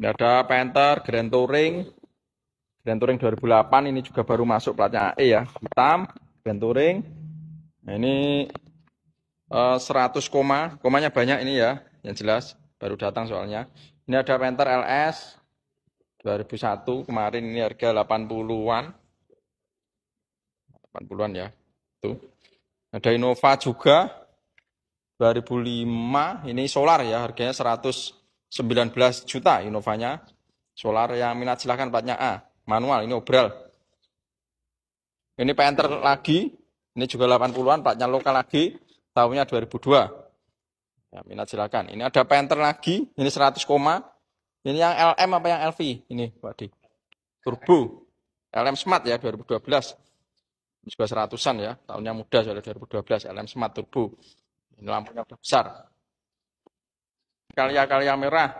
Tidak ada Panther, Grand Touring. Grand Touring 2008 ini juga baru masuk platnya AE ya. Hitam, Grand Touring. Nah, ini 100 eh, koma. Komanya banyak ini ya, yang jelas. Baru datang soalnya. Ini ada Panther LS 2001. Kemarin ini harga 80-an. 80-an ya. Tuh. Ada Innova juga. 2005. Ini solar ya, harganya 100 19 juta Innovanya. Solar yang minat silahkan platnya A, ah, manual, ini obral. Ini Panther lagi, ini juga 80-an, platnya lokal lagi, tahunnya 2002. Ya, minat silakan. Ini ada Panther lagi, ini 100 koma. Ini yang LM apa yang LV? Ini, Pak Di. Turbo. LM Smart ya, 2012. Ini juga seratusan ya, tahunnya muda soalnya 2012, LM Smart Turbo. Ini lampunya besar karya-karya merah.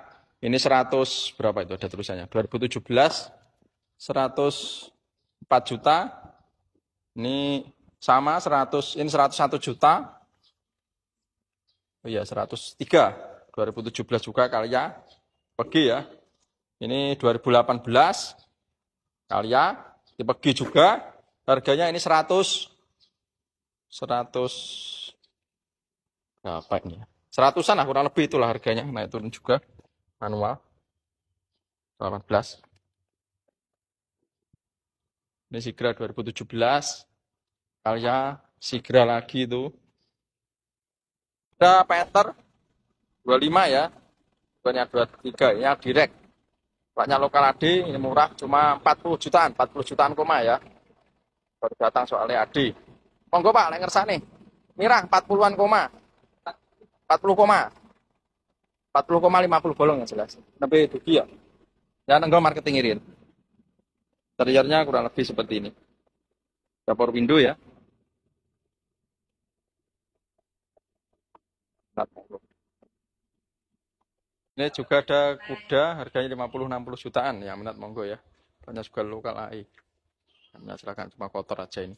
Ini 100 berapa itu ada tulisannya? 2017 104 juta. Ini sama 100 ini 101 juta. Oh iya 103 2017 juga karya pergi ya. Ini 2018 karya pergi juga harganya ini 100 100 berapa ini ya? seratusan lah kurang lebih itulah harganya naik turun juga manual 18 ini Sigra 2017 kalian Sigra lagi itu ada Peter 25 ya banyak 23 ini direct Banyak lokal AD ini murah cuma 40 jutaan 40 jutaan koma ya baru datang soalnya AD monggo pak lengersa nih mirah 40-an koma 40 koma 40 koma 50 bolong yang jelas tapi itu dia ya dan ya, enggak marketing irin terlihatnya kurang lebih seperti ini dapur window ya 40 ini juga ada kuda harganya 50-60 jutaan ya minat monggo ya. Banyak juga lokal AI. Yang silakan cuma kotor aja ini.